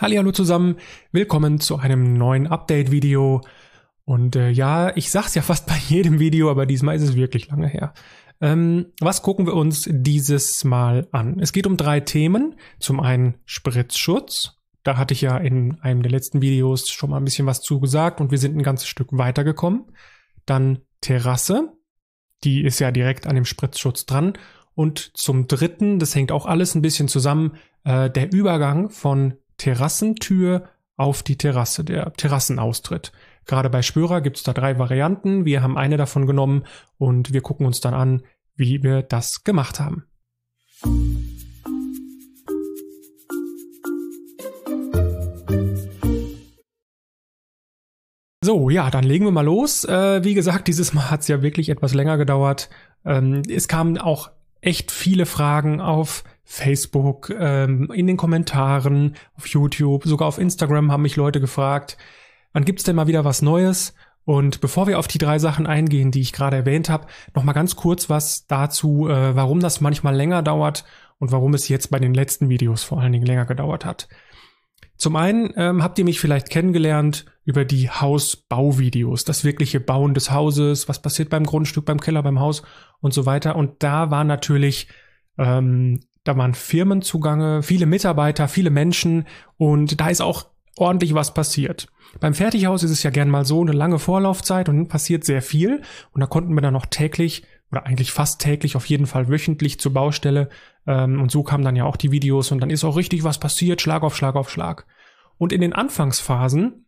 Hallo zusammen, willkommen zu einem neuen Update-Video. Und äh, ja, ich sag's ja fast bei jedem Video, aber diesmal ist es wirklich lange her. Ähm, was gucken wir uns dieses Mal an? Es geht um drei Themen. Zum einen Spritzschutz. Da hatte ich ja in einem der letzten Videos schon mal ein bisschen was zugesagt und wir sind ein ganzes Stück weitergekommen. Dann Terrasse. Die ist ja direkt an dem Spritzschutz dran. Und zum dritten, das hängt auch alles ein bisschen zusammen, äh, der Übergang von Terrassentür auf die Terrasse, der Terrassenaustritt. Gerade bei Spörer gibt es da drei Varianten. Wir haben eine davon genommen und wir gucken uns dann an, wie wir das gemacht haben. So, ja, dann legen wir mal los. Äh, wie gesagt, dieses Mal hat es ja wirklich etwas länger gedauert. Ähm, es kamen auch echt viele Fragen auf Facebook, ähm, in den Kommentaren, auf YouTube, sogar auf Instagram haben mich Leute gefragt, wann gibt's denn mal wieder was Neues? Und bevor wir auf die drei Sachen eingehen, die ich gerade erwähnt habe, nochmal ganz kurz was dazu, äh, warum das manchmal länger dauert und warum es jetzt bei den letzten Videos vor allen Dingen länger gedauert hat. Zum einen ähm, habt ihr mich vielleicht kennengelernt über die Hausbauvideos, das wirkliche Bauen des Hauses, was passiert beim Grundstück, beim Keller, beim Haus und so weiter. Und da war natürlich ähm, da waren Firmenzugange, viele Mitarbeiter, viele Menschen und da ist auch ordentlich was passiert. Beim Fertighaus ist es ja gern mal so eine lange Vorlaufzeit und passiert sehr viel und da konnten wir dann noch täglich oder eigentlich fast täglich, auf jeden Fall wöchentlich zur Baustelle ähm, und so kamen dann ja auch die Videos und dann ist auch richtig was passiert, Schlag auf Schlag auf Schlag. Und in den Anfangsphasen,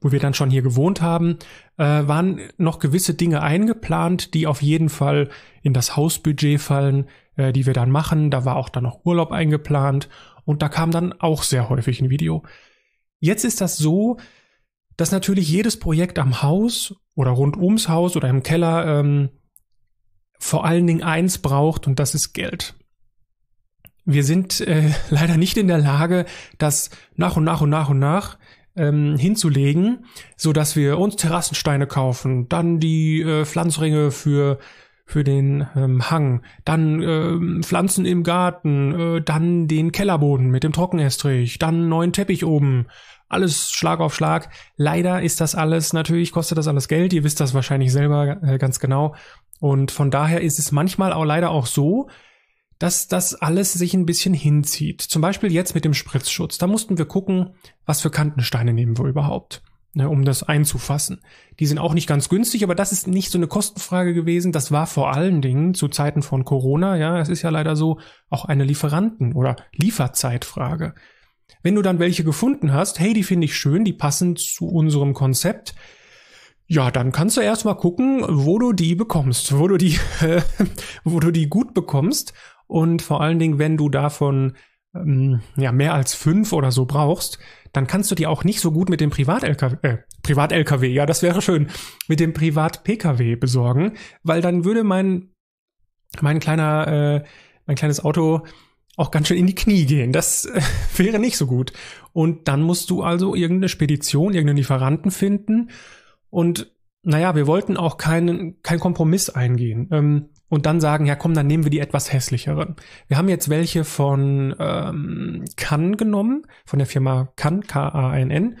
wo wir dann schon hier gewohnt haben, äh, waren noch gewisse Dinge eingeplant, die auf jeden Fall in das Hausbudget fallen, äh, die wir dann machen. Da war auch dann noch Urlaub eingeplant und da kam dann auch sehr häufig ein Video. Jetzt ist das so, dass natürlich jedes Projekt am Haus oder rund ums Haus oder im Keller ähm, vor allen Dingen eins braucht und das ist Geld. Wir sind äh, leider nicht in der Lage, das nach und nach und nach und nach ähm, hinzulegen, so dass wir uns Terrassensteine kaufen, dann die äh, Pflanzringe für für den ähm, Hang, dann ähm, Pflanzen im Garten, äh, dann den Kellerboden mit dem Trockenestrich, dann neuen Teppich oben. Alles Schlag auf Schlag. Leider ist das alles, natürlich kostet das alles Geld, ihr wisst das wahrscheinlich selber äh, ganz genau. Und von daher ist es manchmal auch leider auch so, dass das alles sich ein bisschen hinzieht. Zum Beispiel jetzt mit dem Spritzschutz. Da mussten wir gucken, was für Kantensteine nehmen wir überhaupt ne, um das einzufassen. Die sind auch nicht ganz günstig, aber das ist nicht so eine Kostenfrage gewesen. Das war vor allen Dingen zu Zeiten von Corona, ja, es ist ja leider so, auch eine Lieferanten- oder Lieferzeitfrage. Wenn du dann welche gefunden hast, hey, die finde ich schön, die passen zu unserem Konzept, ja, dann kannst du erstmal gucken, wo du die bekommst, wo du die, wo du die gut bekommst. Und vor allen Dingen, wenn du davon ähm, ja, mehr als fünf oder so brauchst, dann kannst du dir auch nicht so gut mit dem Privat-LKW, äh, Privat-LKW, ja, das wäre schön, mit dem Privat-PKW besorgen, weil dann würde mein, mein kleiner, äh, mein kleines Auto auch ganz schön in die Knie gehen. Das äh, wäre nicht so gut. Und dann musst du also irgendeine Spedition, irgendeinen Lieferanten finden. Und naja, wir wollten auch keinen, keinen Kompromiss eingehen. Ähm, und dann sagen, ja komm, dann nehmen wir die etwas hässlicheren. Wir haben jetzt welche von ähm, Kann genommen, von der Firma Kann, K-A-N-N,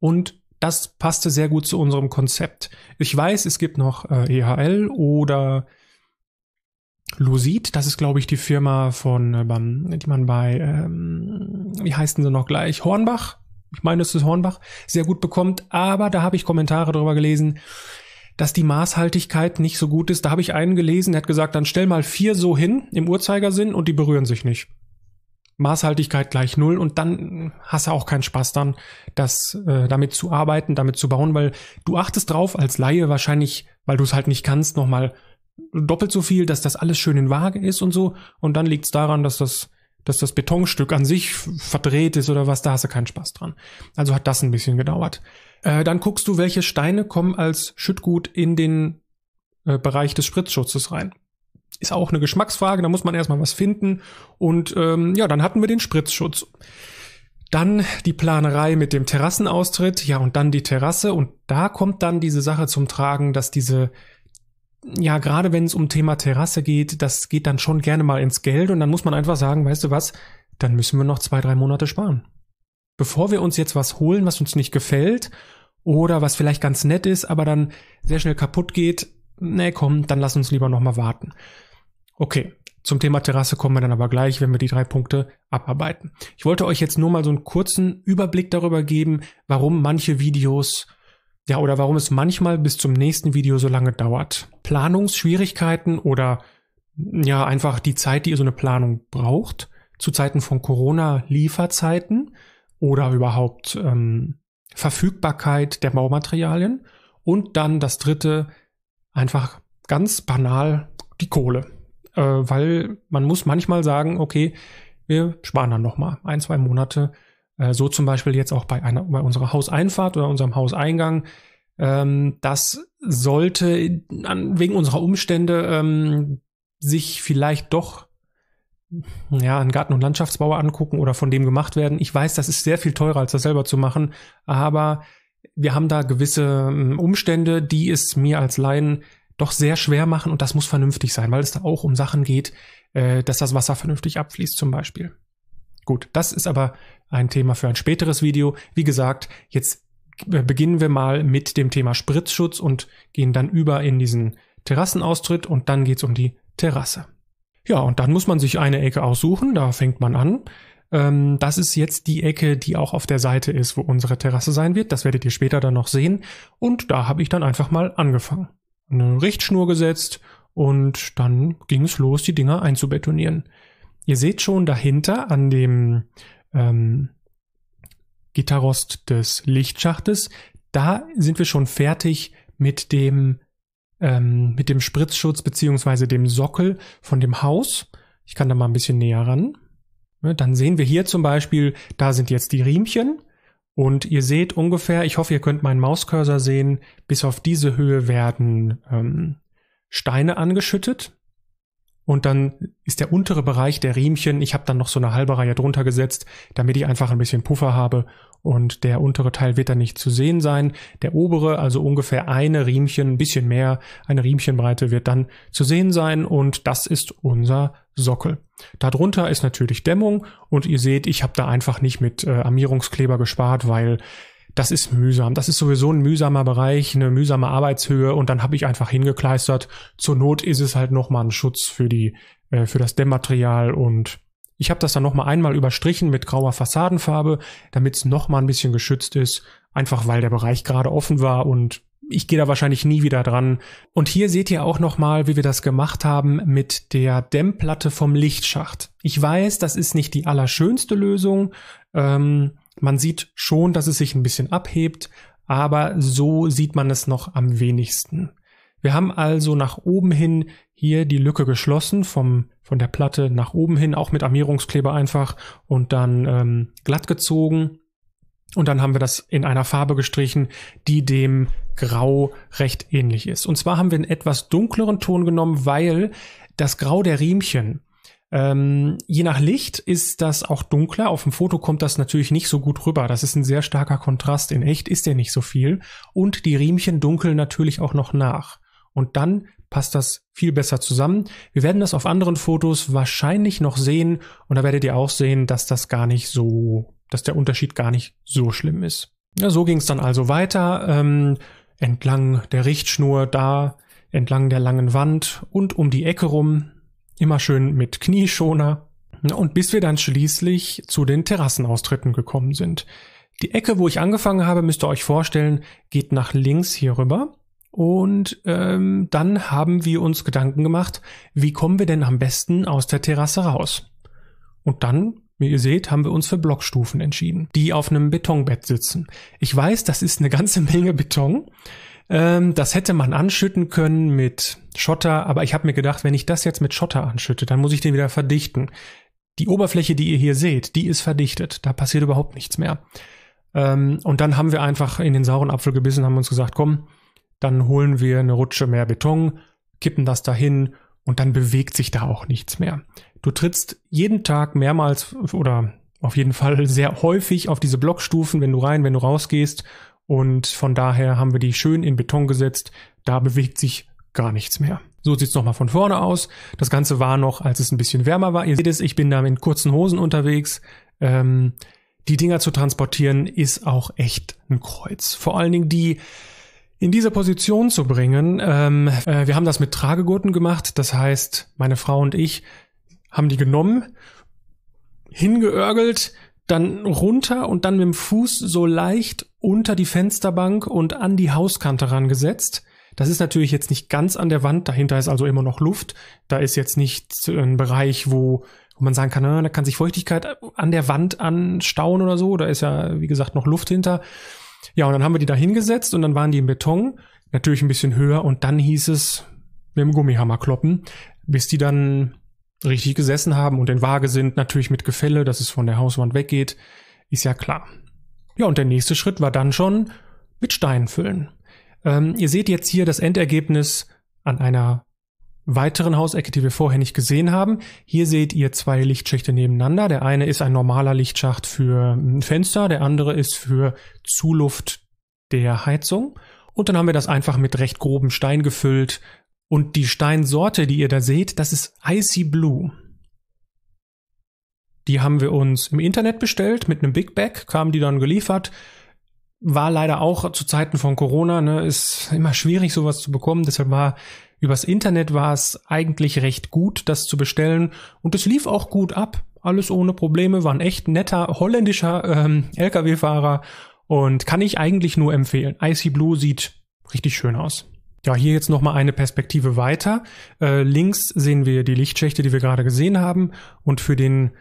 und das passte sehr gut zu unserem Konzept. Ich weiß, es gibt noch äh, EHL oder Lusit, das ist, glaube ich, die Firma von, ähm, die man bei, ähm, wie heißen sie noch gleich, Hornbach, ich meine, es ist Hornbach, sehr gut bekommt, aber da habe ich Kommentare drüber gelesen, dass die Maßhaltigkeit nicht so gut ist. Da habe ich einen gelesen, der hat gesagt, dann stell mal vier so hin im Uhrzeigersinn und die berühren sich nicht. Maßhaltigkeit gleich null und dann hast du auch keinen Spaß dann, das äh, damit zu arbeiten, damit zu bauen, weil du achtest drauf als Laie wahrscheinlich, weil du es halt nicht kannst, nochmal doppelt so viel, dass das alles schön in Waage ist und so. Und dann liegt es daran, dass das, dass das Betonstück an sich verdreht ist oder was, da hast du keinen Spaß dran. Also hat das ein bisschen gedauert. Äh, dann guckst du, welche Steine kommen als Schüttgut in den äh, Bereich des Spritzschutzes rein. Ist auch eine Geschmacksfrage, da muss man erstmal was finden. Und ähm, ja, dann hatten wir den Spritzschutz. Dann die Planerei mit dem Terrassenaustritt, ja, und dann die Terrasse. Und da kommt dann diese Sache zum Tragen, dass diese, ja, gerade wenn es um Thema Terrasse geht, das geht dann schon gerne mal ins Geld. Und dann muss man einfach sagen, weißt du was, dann müssen wir noch zwei, drei Monate sparen bevor wir uns jetzt was holen, was uns nicht gefällt oder was vielleicht ganz nett ist, aber dann sehr schnell kaputt geht, nee, komm, dann lass uns lieber nochmal warten. Okay, zum Thema Terrasse kommen wir dann aber gleich, wenn wir die drei Punkte abarbeiten. Ich wollte euch jetzt nur mal so einen kurzen Überblick darüber geben, warum manche Videos ja, oder warum es manchmal bis zum nächsten Video so lange dauert. Planungsschwierigkeiten oder ja, einfach die Zeit, die ihr so eine Planung braucht. Zu Zeiten von Corona Lieferzeiten oder überhaupt ähm, Verfügbarkeit der Baumaterialien. Und dann das dritte, einfach ganz banal, die Kohle. Äh, weil man muss manchmal sagen, okay, wir sparen dann nochmal ein, zwei Monate. Äh, so zum Beispiel jetzt auch bei, einer, bei unserer Hauseinfahrt oder unserem Hauseingang. Ähm, das sollte an, wegen unserer Umstände ähm, sich vielleicht doch ja, einen Garten- und Landschaftsbauer angucken oder von dem gemacht werden. Ich weiß, das ist sehr viel teurer, als das selber zu machen, aber wir haben da gewisse hm, Umstände, die es mir als Laien doch sehr schwer machen und das muss vernünftig sein, weil es da auch um Sachen geht, äh, dass das Wasser vernünftig abfließt zum Beispiel. Gut, das ist aber ein Thema für ein späteres Video. Wie gesagt, jetzt beginnen wir mal mit dem Thema Spritzschutz und gehen dann über in diesen Terrassenaustritt und dann geht's um die Terrasse. Ja, und dann muss man sich eine Ecke aussuchen, da fängt man an. Ähm, das ist jetzt die Ecke, die auch auf der Seite ist, wo unsere Terrasse sein wird. Das werdet ihr später dann noch sehen. Und da habe ich dann einfach mal angefangen. Eine Richtschnur gesetzt und dann ging es los, die Dinger einzubetonieren. Ihr seht schon dahinter an dem ähm, Gitterrost des Lichtschachtes, da sind wir schon fertig mit dem ähm, mit dem Spritzschutz beziehungsweise dem Sockel von dem Haus. Ich kann da mal ein bisschen näher ran. Ne, dann sehen wir hier zum Beispiel, da sind jetzt die Riemchen und ihr seht ungefähr, ich hoffe, ihr könnt meinen Mauscursor sehen, bis auf diese Höhe werden ähm, Steine angeschüttet. Und dann ist der untere Bereich der Riemchen, ich habe dann noch so eine halbe Reihe drunter gesetzt, damit ich einfach ein bisschen Puffer habe, und der untere Teil wird dann nicht zu sehen sein. Der obere, also ungefähr eine Riemchen, ein bisschen mehr, eine Riemchenbreite wird dann zu sehen sein und das ist unser Sockel. Darunter ist natürlich Dämmung und ihr seht, ich habe da einfach nicht mit äh, Armierungskleber gespart, weil das ist mühsam. Das ist sowieso ein mühsamer Bereich, eine mühsame Arbeitshöhe und dann habe ich einfach hingekleistert. Zur Not ist es halt nochmal ein Schutz für die, äh, für das Dämmmaterial und ich habe das dann nochmal einmal überstrichen mit grauer Fassadenfarbe, damit es nochmal ein bisschen geschützt ist, einfach weil der Bereich gerade offen war und ich gehe da wahrscheinlich nie wieder dran. Und hier seht ihr auch nochmal, wie wir das gemacht haben mit der Dämmplatte vom Lichtschacht. Ich weiß, das ist nicht die allerschönste Lösung. Ähm, man sieht schon, dass es sich ein bisschen abhebt, aber so sieht man es noch am wenigsten. Wir haben also nach oben hin hier die Lücke geschlossen, vom, von der Platte nach oben hin, auch mit Armierungskleber einfach und dann ähm, glatt gezogen. Und dann haben wir das in einer Farbe gestrichen, die dem Grau recht ähnlich ist. Und zwar haben wir einen etwas dunkleren Ton genommen, weil das Grau der Riemchen, ähm, je nach Licht ist das auch dunkler. Auf dem Foto kommt das natürlich nicht so gut rüber. Das ist ein sehr starker Kontrast. In echt ist der nicht so viel. Und die Riemchen dunkeln natürlich auch noch nach. Und dann passt das viel besser zusammen. Wir werden das auf anderen Fotos wahrscheinlich noch sehen und da werdet ihr auch sehen, dass das gar nicht so, dass der Unterschied gar nicht so schlimm ist. Ja, so ging es dann also weiter, ähm, entlang der Richtschnur da, entlang der langen Wand und um die Ecke rum, immer schön mit Knieschoner. Und bis wir dann schließlich zu den Terrassenaustritten gekommen sind. Die Ecke, wo ich angefangen habe, müsst ihr euch vorstellen, geht nach links hier rüber. Und ähm, dann haben wir uns Gedanken gemacht, wie kommen wir denn am besten aus der Terrasse raus? Und dann, wie ihr seht, haben wir uns für Blockstufen entschieden, die auf einem Betonbett sitzen. Ich weiß, das ist eine ganze Menge Beton. Ähm, das hätte man anschütten können mit Schotter, aber ich habe mir gedacht, wenn ich das jetzt mit Schotter anschütte, dann muss ich den wieder verdichten. Die Oberfläche, die ihr hier seht, die ist verdichtet. Da passiert überhaupt nichts mehr. Ähm, und dann haben wir einfach in den sauren Apfel gebissen, haben uns gesagt, komm, dann holen wir eine Rutsche mehr Beton, kippen das dahin und dann bewegt sich da auch nichts mehr. Du trittst jeden Tag mehrmals oder auf jeden Fall sehr häufig auf diese Blockstufen, wenn du rein, wenn du rausgehst. Und von daher haben wir die schön in Beton gesetzt. Da bewegt sich gar nichts mehr. So sieht es nochmal von vorne aus. Das Ganze war noch, als es ein bisschen wärmer war. Ihr seht es, ich bin da in kurzen Hosen unterwegs. Ähm, die Dinger zu transportieren ist auch echt ein Kreuz. Vor allen Dingen die in diese Position zu bringen. Ähm, äh, wir haben das mit Tragegurten gemacht, das heißt, meine Frau und ich haben die genommen, hingeörgelt, dann runter und dann mit dem Fuß so leicht unter die Fensterbank und an die Hauskante rangesetzt. Das ist natürlich jetzt nicht ganz an der Wand, dahinter ist also immer noch Luft. Da ist jetzt nicht äh, ein Bereich, wo, wo man sagen kann, da kann sich Feuchtigkeit an der Wand anstauen oder so. Da ist ja, wie gesagt, noch Luft hinter. Ja, und dann haben wir die da hingesetzt und dann waren die im Beton, natürlich ein bisschen höher und dann hieß es mit dem Gummihammer kloppen, bis die dann richtig gesessen haben und in Waage sind, natürlich mit Gefälle, dass es von der Hauswand weggeht, ist ja klar. Ja, und der nächste Schritt war dann schon mit Steinen füllen. Ähm, ihr seht jetzt hier das Endergebnis an einer weiteren Hausecke, die wir vorher nicht gesehen haben. Hier seht ihr zwei Lichtschächte nebeneinander. Der eine ist ein normaler Lichtschacht für ein Fenster, der andere ist für Zuluft der Heizung. Und dann haben wir das einfach mit recht groben Stein gefüllt. Und die Steinsorte, die ihr da seht, das ist Icy Blue. Die haben wir uns im Internet bestellt mit einem Big Bag, kamen die dann geliefert. War leider auch zu Zeiten von Corona, ne, ist immer schwierig, sowas zu bekommen. Deshalb war Übers Internet war es eigentlich recht gut, das zu bestellen und es lief auch gut ab. Alles ohne Probleme, war ein echt netter holländischer ähm, Lkw-Fahrer und kann ich eigentlich nur empfehlen. Icy Blue sieht richtig schön aus. Ja, hier jetzt nochmal eine Perspektive weiter. Äh, links sehen wir die Lichtschächte, die wir gerade gesehen haben und für den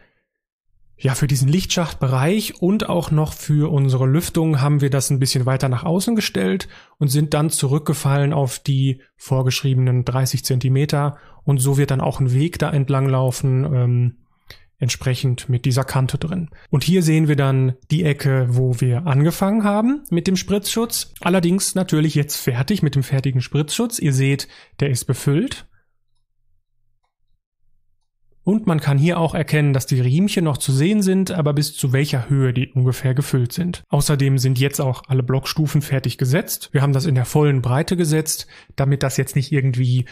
ja, für diesen Lichtschachtbereich und auch noch für unsere Lüftung haben wir das ein bisschen weiter nach außen gestellt und sind dann zurückgefallen auf die vorgeschriebenen 30 Zentimeter und so wird dann auch ein Weg da entlang laufen, ähm, entsprechend mit dieser Kante drin. Und hier sehen wir dann die Ecke, wo wir angefangen haben mit dem Spritzschutz. Allerdings natürlich jetzt fertig mit dem fertigen Spritzschutz. Ihr seht, der ist befüllt. Und man kann hier auch erkennen, dass die Riemchen noch zu sehen sind, aber bis zu welcher Höhe die ungefähr gefüllt sind. Außerdem sind jetzt auch alle Blockstufen fertig gesetzt. Wir haben das in der vollen Breite gesetzt, damit das jetzt nicht irgendwie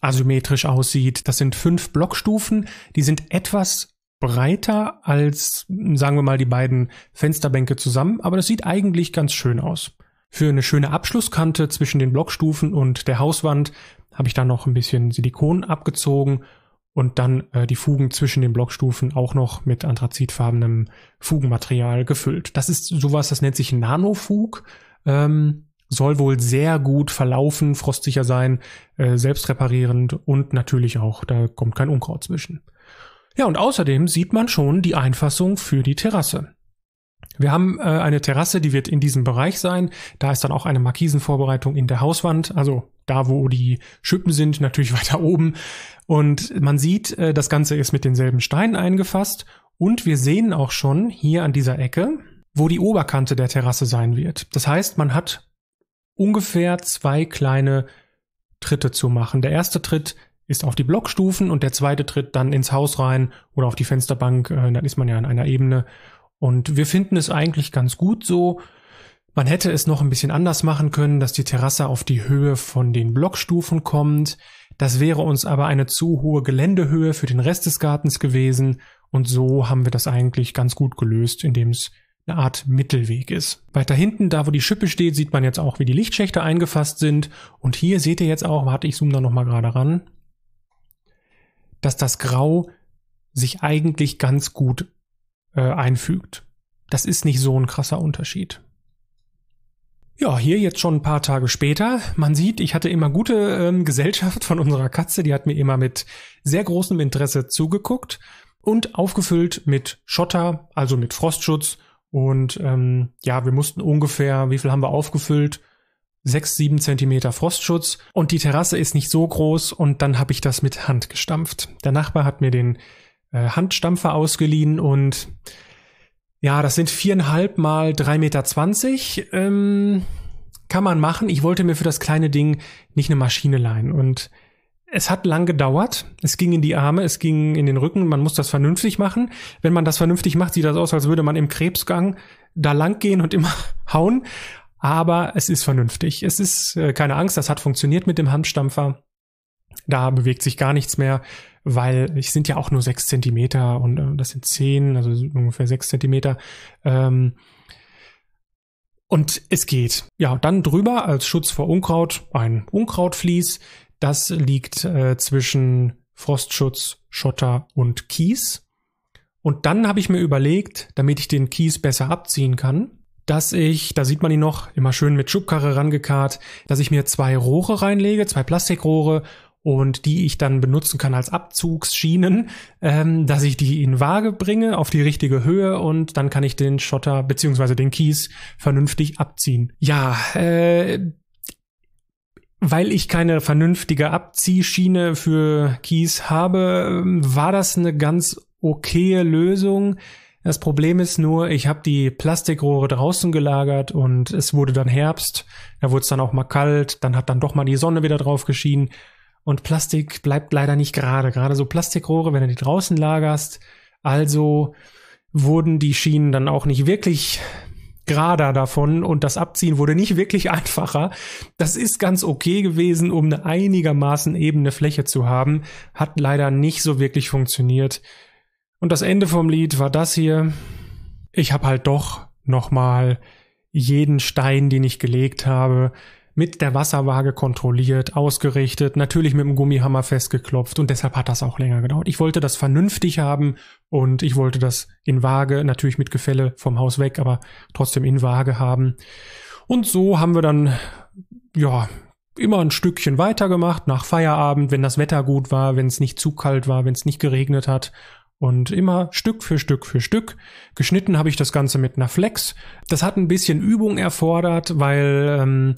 asymmetrisch aussieht. Das sind fünf Blockstufen, die sind etwas breiter als, sagen wir mal, die beiden Fensterbänke zusammen, aber das sieht eigentlich ganz schön aus. Für eine schöne Abschlusskante zwischen den Blockstufen und der Hauswand habe ich da noch ein bisschen Silikon abgezogen und dann äh, die Fugen zwischen den Blockstufen auch noch mit anthrazitfarbenem Fugenmaterial gefüllt. Das ist sowas, das nennt sich Nanofug, ähm, soll wohl sehr gut verlaufen, frostsicher sein, äh, selbstreparierend und natürlich auch, da kommt kein Unkraut zwischen. Ja, und außerdem sieht man schon die Einfassung für die Terrasse. Wir haben äh, eine Terrasse, die wird in diesem Bereich sein. Da ist dann auch eine Markisenvorbereitung in der Hauswand, also da, wo die Schippen sind, natürlich weiter oben. Und man sieht, äh, das Ganze ist mit denselben Steinen eingefasst. Und wir sehen auch schon hier an dieser Ecke, wo die Oberkante der Terrasse sein wird. Das heißt, man hat ungefähr zwei kleine Tritte zu machen. Der erste Tritt ist auf die Blockstufen und der zweite Tritt dann ins Haus rein oder auf die Fensterbank. Äh, Dann ist man ja in einer Ebene und wir finden es eigentlich ganz gut so. Man hätte es noch ein bisschen anders machen können, dass die Terrasse auf die Höhe von den Blockstufen kommt. Das wäre uns aber eine zu hohe Geländehöhe für den Rest des Gartens gewesen. Und so haben wir das eigentlich ganz gut gelöst, indem es eine Art Mittelweg ist. Weiter hinten, da wo die Schippe steht, sieht man jetzt auch, wie die Lichtschächte eingefasst sind. Und hier seht ihr jetzt auch, warte, ich zoome da nochmal gerade ran, dass das Grau sich eigentlich ganz gut äh, einfügt. Das ist nicht so ein krasser Unterschied. Ja, hier jetzt schon ein paar Tage später. Man sieht, ich hatte immer gute ähm, Gesellschaft von unserer Katze. Die hat mir immer mit sehr großem Interesse zugeguckt und aufgefüllt mit Schotter, also mit Frostschutz. Und ähm, ja, wir mussten ungefähr, wie viel haben wir aufgefüllt? Sechs, sieben Zentimeter Frostschutz. Und die Terrasse ist nicht so groß und dann habe ich das mit Hand gestampft. Der Nachbar hat mir den äh, Handstampfer ausgeliehen und ja, das sind viereinhalb mal drei Meter. zwanzig. Ähm, kann man machen. Ich wollte mir für das kleine Ding nicht eine Maschine leihen und es hat lang gedauert. Es ging in die Arme, es ging in den Rücken. Man muss das vernünftig machen. Wenn man das vernünftig macht, sieht das aus, als würde man im Krebsgang da lang gehen und immer hauen. Aber es ist vernünftig. Es ist äh, keine Angst, das hat funktioniert mit dem Handstampfer. Da bewegt sich gar nichts mehr weil ich sind ja auch nur sechs Zentimeter und äh, das sind zehn, also ungefähr sechs Zentimeter. Ähm, und es geht. Ja, dann drüber als Schutz vor Unkraut ein Unkrautvlies. Das liegt äh, zwischen Frostschutz, Schotter und Kies. Und dann habe ich mir überlegt, damit ich den Kies besser abziehen kann, dass ich, da sieht man ihn noch, immer schön mit Schubkarre rangekarrt, dass ich mir zwei Rohre reinlege, zwei Plastikrohre und die ich dann benutzen kann als Abzugsschienen, ähm, dass ich die in Waage bringe auf die richtige Höhe und dann kann ich den Schotter beziehungsweise den Kies vernünftig abziehen. Ja, äh, weil ich keine vernünftige Abziehschiene für Kies habe, ähm, war das eine ganz okaye Lösung. Das Problem ist nur, ich habe die Plastikrohre draußen gelagert und es wurde dann Herbst, da wurde es dann auch mal kalt, dann hat dann doch mal die Sonne wieder drauf geschienen und Plastik bleibt leider nicht gerade. Gerade so Plastikrohre, wenn du die draußen lagerst. Also wurden die Schienen dann auch nicht wirklich gerader davon und das Abziehen wurde nicht wirklich einfacher. Das ist ganz okay gewesen, um eine einigermaßen ebene Fläche zu haben. Hat leider nicht so wirklich funktioniert. Und das Ende vom Lied war das hier. Ich habe halt doch nochmal jeden Stein, den ich gelegt habe, mit der Wasserwaage kontrolliert, ausgerichtet, natürlich mit dem Gummihammer festgeklopft und deshalb hat das auch länger gedauert. Ich wollte das vernünftig haben und ich wollte das in Waage, natürlich mit Gefälle vom Haus weg, aber trotzdem in Waage haben. Und so haben wir dann, ja, immer ein Stückchen weitergemacht nach Feierabend, wenn das Wetter gut war, wenn es nicht zu kalt war, wenn es nicht geregnet hat und immer Stück für Stück für Stück. Geschnitten habe ich das Ganze mit einer Flex. Das hat ein bisschen Übung erfordert, weil ähm,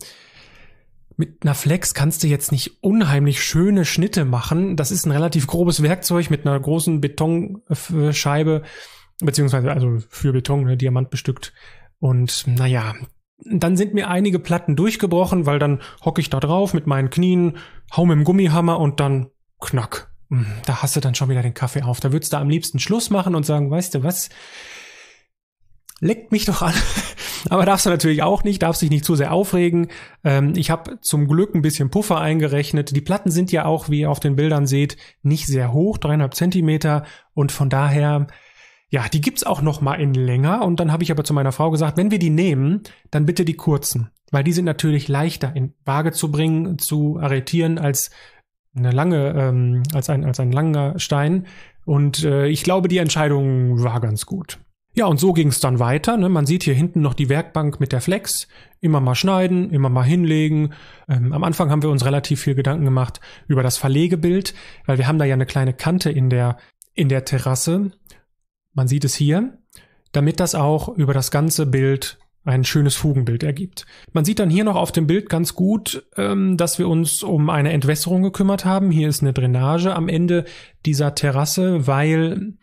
mit einer Flex kannst du jetzt nicht unheimlich schöne Schnitte machen. Das ist ein relativ grobes Werkzeug mit einer großen Betonscheibe, beziehungsweise also für Beton, ne, Diamant bestückt. Und naja, dann sind mir einige Platten durchgebrochen, weil dann hocke ich da drauf mit meinen Knien, hau mit dem Gummihammer und dann knack. Hm, da hast du dann schon wieder den Kaffee auf. Da würdest du am liebsten Schluss machen und sagen, weißt du was? Leckt mich doch an. Aber darfst du natürlich auch nicht, darfst dich nicht zu sehr aufregen. Ähm, ich habe zum Glück ein bisschen Puffer eingerechnet. Die Platten sind ja auch, wie ihr auf den Bildern seht, nicht sehr hoch, dreieinhalb Zentimeter. Und von daher, ja, die gibt's auch noch mal in länger. Und dann habe ich aber zu meiner Frau gesagt, wenn wir die nehmen, dann bitte die kurzen. Weil die sind natürlich leichter in Waage zu bringen, zu arretieren, als eine lange, ähm, als, ein, als ein langer Stein. Und äh, ich glaube, die Entscheidung war ganz gut. Ja, und so ging es dann weiter. Ne? Man sieht hier hinten noch die Werkbank mit der Flex. Immer mal schneiden, immer mal hinlegen. Ähm, am Anfang haben wir uns relativ viel Gedanken gemacht über das Verlegebild, weil wir haben da ja eine kleine Kante in der, in der Terrasse. Man sieht es hier, damit das auch über das ganze Bild ein schönes Fugenbild ergibt. Man sieht dann hier noch auf dem Bild ganz gut, ähm, dass wir uns um eine Entwässerung gekümmert haben. Hier ist eine Drainage am Ende dieser Terrasse, weil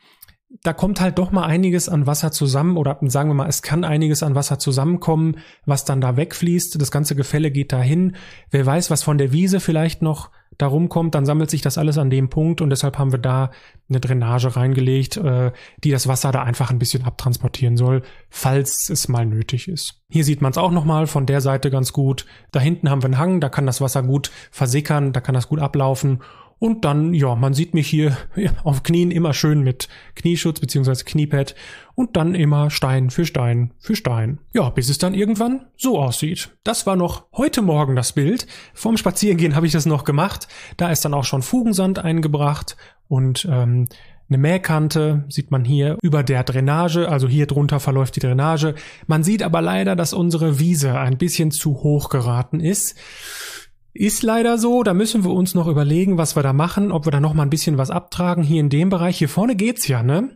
da kommt halt doch mal einiges an Wasser zusammen oder sagen wir mal, es kann einiges an Wasser zusammenkommen, was dann da wegfließt. Das ganze Gefälle geht dahin. Wer weiß, was von der Wiese vielleicht noch da rumkommt, dann sammelt sich das alles an dem Punkt und deshalb haben wir da eine Drainage reingelegt, äh, die das Wasser da einfach ein bisschen abtransportieren soll, falls es mal nötig ist. Hier sieht man es auch nochmal von der Seite ganz gut. Da hinten haben wir einen Hang, da kann das Wasser gut versickern, da kann das gut ablaufen und dann, ja, man sieht mich hier auf Knien immer schön mit Knieschutz beziehungsweise Kniepad und dann immer Stein für Stein für Stein. Ja, bis es dann irgendwann so aussieht. Das war noch heute Morgen das Bild. Vorm Spazierengehen habe ich das noch gemacht. Da ist dann auch schon Fugensand eingebracht und ähm, eine Mähkante sieht man hier über der Drainage, also hier drunter verläuft die Drainage. Man sieht aber leider, dass unsere Wiese ein bisschen zu hoch geraten ist. Ist leider so, da müssen wir uns noch überlegen, was wir da machen, ob wir da nochmal ein bisschen was abtragen. Hier in dem Bereich, hier vorne geht's ja, ne?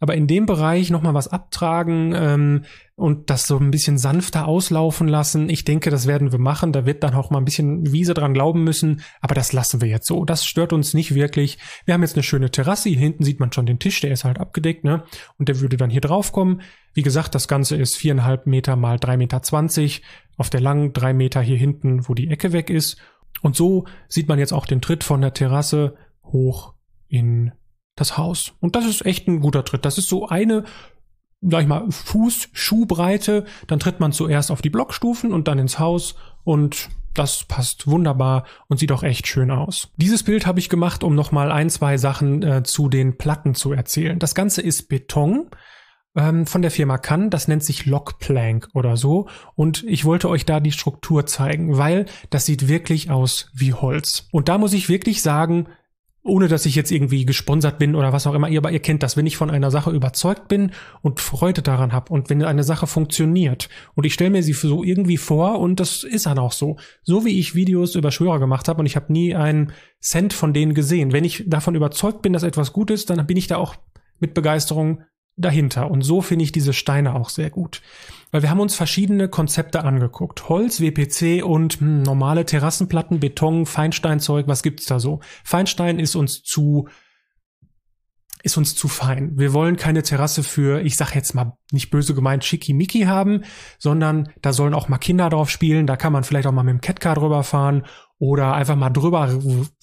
Aber in dem Bereich nochmal was abtragen, ähm, und das so ein bisschen sanfter auslaufen lassen. Ich denke, das werden wir machen. Da wird dann auch mal ein bisschen Wiese dran glauben müssen. Aber das lassen wir jetzt so. Das stört uns nicht wirklich. Wir haben jetzt eine schöne Terrasse. Hier hinten sieht man schon den Tisch. Der ist halt abgedeckt, ne? Und der würde dann hier drauf kommen. Wie gesagt, das Ganze ist viereinhalb Meter mal drei Meter zwanzig. Auf der langen drei Meter hier hinten, wo die Ecke weg ist. Und so sieht man jetzt auch den Tritt von der Terrasse hoch in das Haus. Und das ist echt ein guter Tritt. Das ist so eine sag ich mal, Fuß, Schuhbreite, dann tritt man zuerst auf die Blockstufen und dann ins Haus und das passt wunderbar und sieht auch echt schön aus. Dieses Bild habe ich gemacht, um nochmal ein, zwei Sachen äh, zu den Platten zu erzählen. Das Ganze ist Beton ähm, von der Firma Kann, das nennt sich Lockplank oder so und ich wollte euch da die Struktur zeigen, weil das sieht wirklich aus wie Holz. Und da muss ich wirklich sagen, ohne dass ich jetzt irgendwie gesponsert bin oder was auch immer, ihr, aber ihr kennt das, wenn ich von einer Sache überzeugt bin und Freude daran habe und wenn eine Sache funktioniert und ich stelle mir sie so irgendwie vor und das ist dann auch so, so wie ich Videos über Schwörer gemacht habe und ich habe nie einen Cent von denen gesehen. Wenn ich davon überzeugt bin, dass etwas gut ist, dann bin ich da auch mit Begeisterung dahinter. Und so finde ich diese Steine auch sehr gut. Weil wir haben uns verschiedene Konzepte angeguckt. Holz, WPC und hm, normale Terrassenplatten, Beton, Feinsteinzeug, was gibt's da so? Feinstein ist uns zu ist uns zu fein. Wir wollen keine Terrasse für, ich sag jetzt mal nicht böse gemeint, schickimicki haben, sondern da sollen auch mal Kinder drauf spielen, da kann man vielleicht auch mal mit dem Catcar drüber fahren oder einfach mal drüber,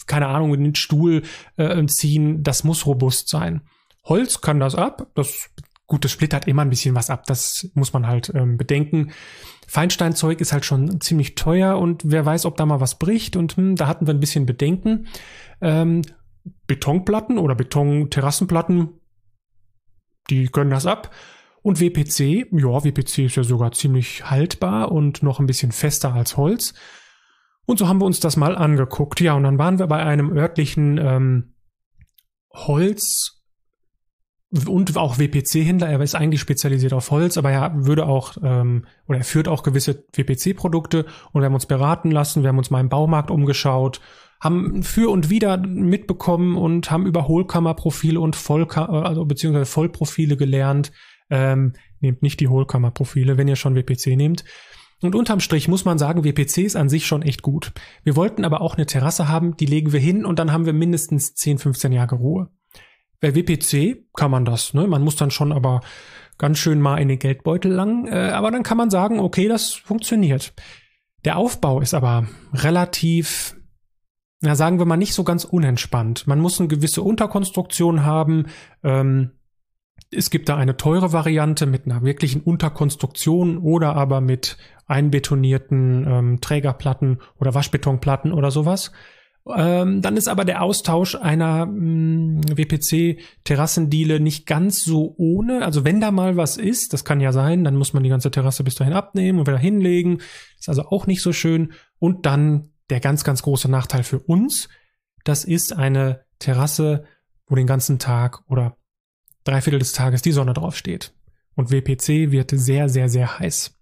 keine Ahnung, in den Stuhl äh, ziehen. Das muss robust sein. Holz kann das ab. Das gut, das splittert immer ein bisschen was ab. Das muss man halt ähm, bedenken. Feinsteinzeug ist halt schon ziemlich teuer und wer weiß, ob da mal was bricht. Und hm, da hatten wir ein bisschen Bedenken. Ähm, Betonplatten oder Betonterrassenplatten, die können das ab. Und WPC, ja, WPC ist ja sogar ziemlich haltbar und noch ein bisschen fester als Holz. Und so haben wir uns das mal angeguckt. Ja, und dann waren wir bei einem örtlichen ähm, Holz, und auch WPC-Händler. Er ist eigentlich spezialisiert auf Holz, aber er würde auch ähm, oder er führt auch gewisse WPC-Produkte und wir haben uns beraten lassen, wir haben uns mal im Baumarkt umgeschaut, haben für und wieder mitbekommen und haben über Hohlkammerprofile und Vollka also beziehungsweise Vollprofile gelernt. Ähm, nehmt nicht die Hohlkammerprofile, wenn ihr schon WPC nehmt. Und unterm Strich muss man sagen, WPC ist an sich schon echt gut. Wir wollten aber auch eine Terrasse haben, die legen wir hin und dann haben wir mindestens 10, 15 Jahre Ruhe. Bei WPC kann man das, ne? Man muss dann schon aber ganz schön mal in den Geldbeutel lang, äh, aber dann kann man sagen, okay, das funktioniert. Der Aufbau ist aber relativ, na sagen wir mal, nicht so ganz unentspannt. Man muss eine gewisse Unterkonstruktion haben. Ähm, es gibt da eine teure Variante mit einer wirklichen Unterkonstruktion oder aber mit einbetonierten ähm, Trägerplatten oder Waschbetonplatten oder sowas. Ähm, dann ist aber der Austausch einer mm, WPC-Terrassendiele nicht ganz so ohne. Also wenn da mal was ist, das kann ja sein, dann muss man die ganze Terrasse bis dahin abnehmen und wieder hinlegen. Ist also auch nicht so schön. Und dann der ganz, ganz große Nachteil für uns. Das ist eine Terrasse, wo den ganzen Tag oder drei Viertel des Tages die Sonne drauf steht. Und WPC wird sehr, sehr, sehr heiß.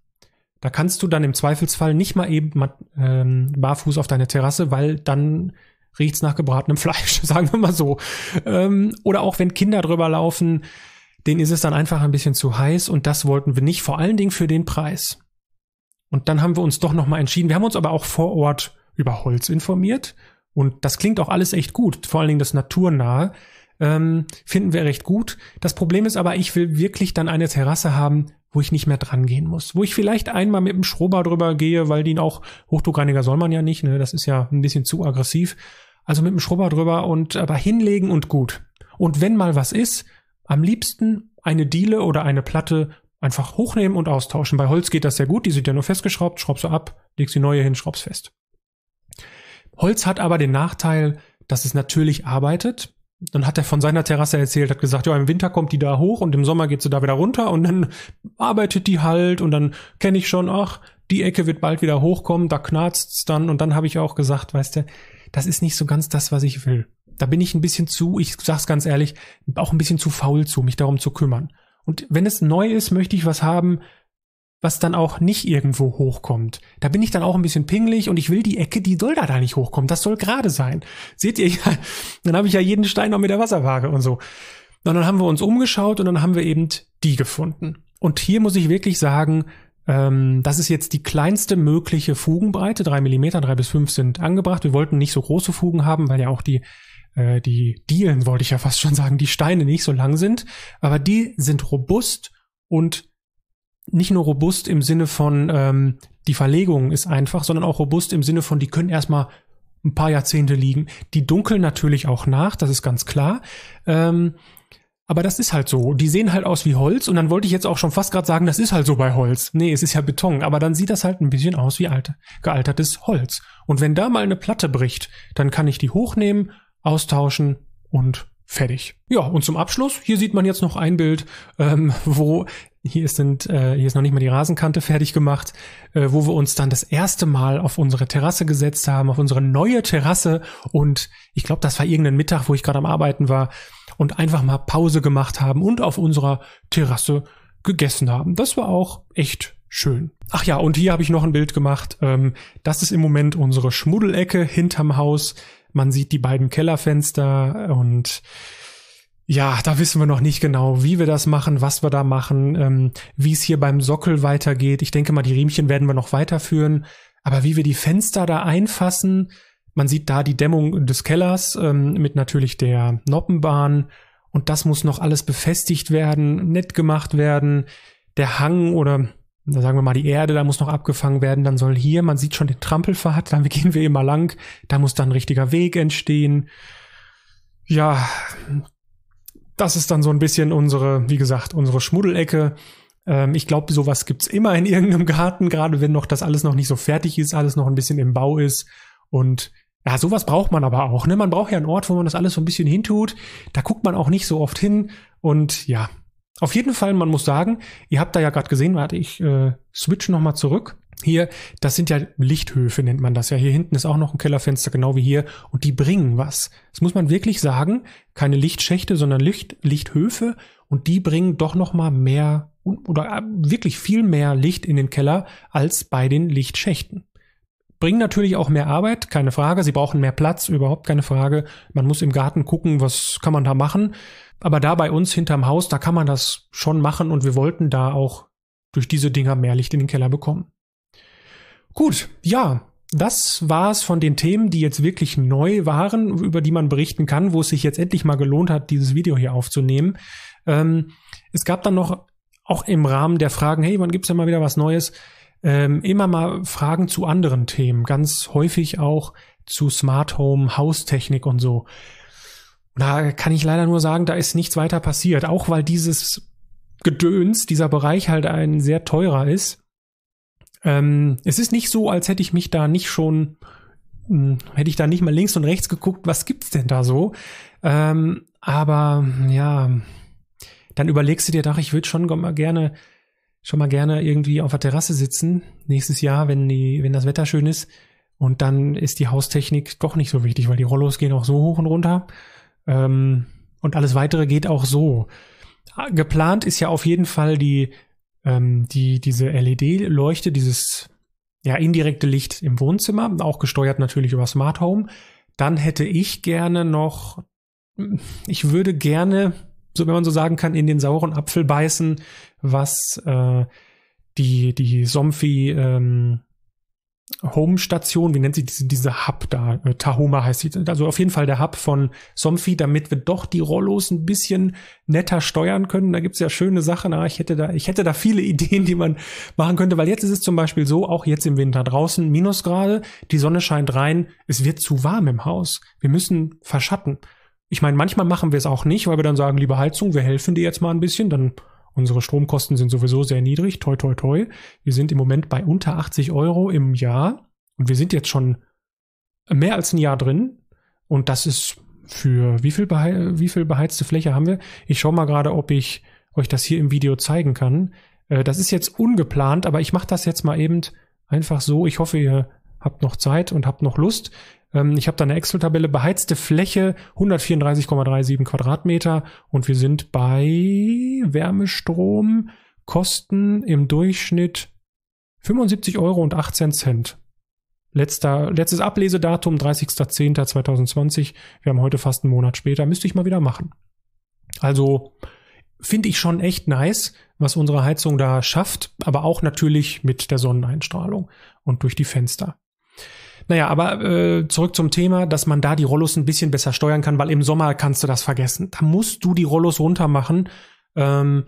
Da kannst du dann im Zweifelsfall nicht mal eben ähm, barfuß auf deine Terrasse, weil dann riecht's nach gebratenem Fleisch, sagen wir mal so. Ähm, oder auch wenn Kinder drüber laufen, denen ist es dann einfach ein bisschen zu heiß und das wollten wir nicht, vor allen Dingen für den Preis. Und dann haben wir uns doch nochmal entschieden. Wir haben uns aber auch vor Ort über Holz informiert und das klingt auch alles echt gut, vor allen Dingen das Naturnahe. Ähm, finden wir recht gut. Das Problem ist aber, ich will wirklich dann eine Terrasse haben, wo ich nicht mehr dran gehen muss, wo ich vielleicht einmal mit dem Schrober drüber gehe, weil den auch Hochdruckreiniger soll man ja nicht, ne? das ist ja ein bisschen zu aggressiv. Also mit dem Schrober drüber und aber hinlegen und gut. Und wenn mal was ist, am liebsten eine Diele oder eine Platte einfach hochnehmen und austauschen. Bei Holz geht das sehr gut, die sind ja nur festgeschraubt, schraubst du ab, legst die neue hin, schraubst fest. Holz hat aber den Nachteil, dass es natürlich arbeitet, dann hat er von seiner Terrasse erzählt, hat gesagt, ja, im Winter kommt die da hoch und im Sommer geht sie da wieder runter und dann arbeitet die halt und dann kenne ich schon, ach, die Ecke wird bald wieder hochkommen, da knarzt's dann und dann habe ich auch gesagt, weißt du, das ist nicht so ganz das, was ich will. Da bin ich ein bisschen zu, ich sag's ganz ehrlich, auch ein bisschen zu faul zu, mich darum zu kümmern. Und wenn es neu ist, möchte ich was haben, was dann auch nicht irgendwo hochkommt. Da bin ich dann auch ein bisschen pingelig und ich will die Ecke, die soll da da nicht hochkommen. Das soll gerade sein. Seht ihr, ja, dann habe ich ja jeden Stein noch mit der Wasserwaage und so. Und dann haben wir uns umgeschaut und dann haben wir eben die gefunden. Und hier muss ich wirklich sagen, ähm, das ist jetzt die kleinste mögliche Fugenbreite. drei Millimeter, drei bis fünf sind angebracht. Wir wollten nicht so große Fugen haben, weil ja auch die, äh, die Dielen, wollte ich ja fast schon sagen, die Steine nicht so lang sind. Aber die sind robust und nicht nur robust im Sinne von ähm, die Verlegung ist einfach, sondern auch robust im Sinne von, die können erstmal ein paar Jahrzehnte liegen. Die dunkeln natürlich auch nach, das ist ganz klar. Ähm, aber das ist halt so. Die sehen halt aus wie Holz und dann wollte ich jetzt auch schon fast gerade sagen, das ist halt so bei Holz. Nee, es ist ja Beton, aber dann sieht das halt ein bisschen aus wie alte, gealtertes Holz. Und wenn da mal eine Platte bricht, dann kann ich die hochnehmen, austauschen und Fertig. Ja, und zum Abschluss, hier sieht man jetzt noch ein Bild, ähm, wo hier ist, sind, äh, hier ist noch nicht mal die Rasenkante fertig gemacht, äh, wo wir uns dann das erste Mal auf unsere Terrasse gesetzt haben, auf unsere neue Terrasse. Und ich glaube, das war irgendein Mittag, wo ich gerade am Arbeiten war und einfach mal Pause gemacht haben und auf unserer Terrasse gegessen haben. Das war auch echt schön. Ach ja, und hier habe ich noch ein Bild gemacht. Ähm, das ist im Moment unsere Schmuddelecke hinterm Haus. Man sieht die beiden Kellerfenster und ja, da wissen wir noch nicht genau, wie wir das machen, was wir da machen, ähm, wie es hier beim Sockel weitergeht. Ich denke mal, die Riemchen werden wir noch weiterführen. Aber wie wir die Fenster da einfassen, man sieht da die Dämmung des Kellers ähm, mit natürlich der Noppenbahn. Und das muss noch alles befestigt werden, nett gemacht werden. Der Hang oder da sagen wir mal die Erde, da muss noch abgefangen werden, dann soll hier, man sieht schon den Trampelpfad, dann gehen wir immer lang, da muss dann ein richtiger Weg entstehen. Ja, das ist dann so ein bisschen unsere, wie gesagt, unsere Schmuddelecke. Ähm, ich glaube, sowas gibt's immer in irgendeinem Garten, gerade wenn noch das alles noch nicht so fertig ist, alles noch ein bisschen im Bau ist und ja, sowas braucht man aber auch. Ne? Man braucht ja einen Ort, wo man das alles so ein bisschen hintut. Da guckt man auch nicht so oft hin. Und ja, auf jeden Fall, man muss sagen, ihr habt da ja gerade gesehen, warte, ich äh, switch nochmal zurück. Hier, das sind ja Lichthöfe, nennt man das ja. Hier hinten ist auch noch ein Kellerfenster, genau wie hier. Und die bringen was. Das muss man wirklich sagen. Keine Lichtschächte, sondern Licht, Lichthöfe. Und die bringen doch nochmal mehr oder äh, wirklich viel mehr Licht in den Keller als bei den Lichtschächten bringen natürlich auch mehr Arbeit, keine Frage. Sie brauchen mehr Platz, überhaupt keine Frage. Man muss im Garten gucken, was kann man da machen. Aber da bei uns hinterm Haus, da kann man das schon machen und wir wollten da auch durch diese Dinger mehr Licht in den Keller bekommen. Gut, ja, das war's von den Themen, die jetzt wirklich neu waren, über die man berichten kann, wo es sich jetzt endlich mal gelohnt hat, dieses Video hier aufzunehmen. Ähm, es gab dann noch auch im Rahmen der Fragen, hey, wann gibt's denn mal wieder was Neues? ähm, immer mal Fragen zu anderen Themen, ganz häufig auch zu Smart Home, Haustechnik und so. Da kann ich leider nur sagen, da ist nichts weiter passiert, auch weil dieses Gedöns, dieser Bereich halt ein sehr teurer ist. Ähm, es ist nicht so, als hätte ich mich da nicht schon, mh, hm, hätte ich da nicht mal links und rechts geguckt, was gibt's denn da so? Ähm, aber ja, dann überlegst du dir, doch, ich würde schon gerne schon mal gerne irgendwie auf der Terrasse sitzen, nächstes Jahr, wenn, die, wenn das Wetter schön ist. Und dann ist die Haustechnik doch nicht so wichtig, weil die Rollos gehen auch so hoch und runter. Ähm, und alles weitere geht auch so. Ah, geplant ist ja auf jeden Fall die, ähm, die, diese LED-Leuchte, dieses ja, indirekte Licht im Wohnzimmer, auch gesteuert natürlich über Smart Home. Dann hätte ich gerne noch, ich würde gerne so wenn man so sagen kann, in den sauren Apfel beißen, was äh, die, die Somfy ähm, Home-Station, wie nennt sie diese, diese Hub da? Äh, Tahoma heißt sie. Also auf jeden Fall der Hub von Somfy, damit wir doch die Rollos ein bisschen netter steuern können. Da gibt's ja schöne Sachen. Ah, ich hätte da, ich hätte da viele Ideen, die man machen könnte, weil jetzt ist es zum Beispiel so, auch jetzt im Winter draußen, Minusgrade, die Sonne scheint rein, es wird zu warm im Haus. Wir müssen verschatten. Ich meine, manchmal machen wir es auch nicht, weil wir dann sagen, liebe Heizung, wir helfen dir jetzt mal ein bisschen, dann unsere Stromkosten sind sowieso sehr niedrig, toi toi toi. Wir sind im Moment bei unter 80 Euro im Jahr und wir sind jetzt schon mehr als ein Jahr drin und das ist für wie viel, behei wie viel beheizte Fläche haben wir? Ich schaue mal gerade, ob ich euch das hier im Video zeigen kann. Äh, das ist jetzt ungeplant, aber ich mache das jetzt mal eben einfach so. Ich hoffe, ihr habt noch Zeit und habt noch Lust. Ähm, ich habe da eine Excel-Tabelle, beheizte Fläche 134,37 Quadratmeter und wir sind bei Wärmestrom Kosten im Durchschnitt 75,18 Euro Letzter, letztes Ablesedatum 30.10.2020. Wir haben heute fast einen Monat später. Müsste ich mal wieder machen. Also finde ich schon echt nice, was unsere Heizung da schafft, aber auch natürlich mit der Sonneneinstrahlung und durch die Fenster. Naja, aber äh, zurück zum Thema, dass man da die Rollos ein bisschen besser steuern kann, weil im Sommer kannst du das vergessen. Da musst du die Rollos runter machen. Ähm,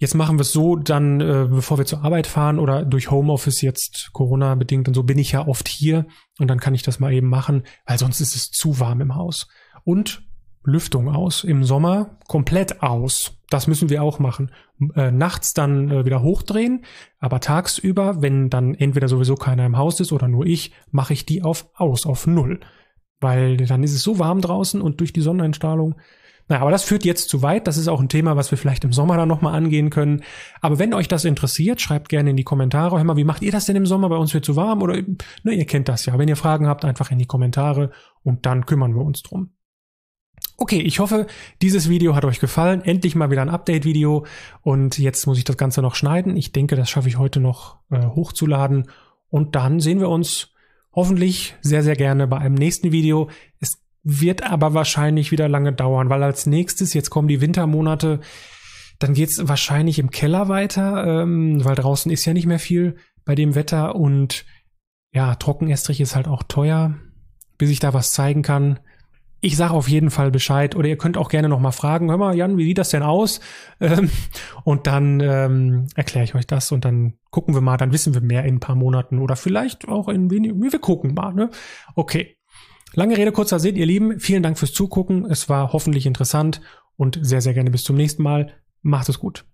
jetzt machen wir es so, dann, äh, bevor wir zur Arbeit fahren oder durch Homeoffice jetzt Corona-bedingt und so, bin ich ja oft hier und dann kann ich das mal eben machen, weil sonst ist es zu warm im Haus. Und Lüftung aus. Im Sommer komplett aus. Das müssen wir auch machen. Äh, nachts dann äh, wieder hochdrehen, aber tagsüber, wenn dann entweder sowieso keiner im Haus ist oder nur ich, mache ich die auf aus, auf null. Weil dann ist es so warm draußen und durch die Sonneneinstrahlung. Naja, aber das führt jetzt zu weit. Das ist auch ein Thema, was wir vielleicht im Sommer dann nochmal angehen können. Aber wenn euch das interessiert, schreibt gerne in die Kommentare. Hör mal, wie macht ihr das denn im Sommer? Bei uns wird zu warm oder, ne, ihr kennt das ja. Wenn ihr Fragen habt, einfach in die Kommentare und dann kümmern wir uns drum. Okay, ich hoffe, dieses Video hat euch gefallen. Endlich mal wieder ein Update-Video. Und jetzt muss ich das Ganze noch schneiden. Ich denke, das schaffe ich heute noch äh, hochzuladen. Und dann sehen wir uns hoffentlich sehr, sehr gerne bei einem nächsten Video. Es wird aber wahrscheinlich wieder lange dauern, weil als nächstes, jetzt kommen die Wintermonate, dann geht's wahrscheinlich im Keller weiter, ähm, weil draußen ist ja nicht mehr viel bei dem Wetter und ja, Trockenestrich ist halt auch teuer. Bis ich da was zeigen kann, ich sage auf jeden Fall Bescheid oder ihr könnt auch gerne nochmal fragen, hör mal, Jan, wie sieht das denn aus? Ähm, und dann ähm, erkläre ich euch das und dann gucken wir mal, dann wissen wir mehr in ein paar Monaten oder vielleicht auch in wenigen, wir gucken mal. Ne? Okay, lange Rede, kurzer Sinn, ihr Lieben, vielen Dank fürs Zugucken, es war hoffentlich interessant und sehr, sehr gerne bis zum nächsten Mal. Macht es gut.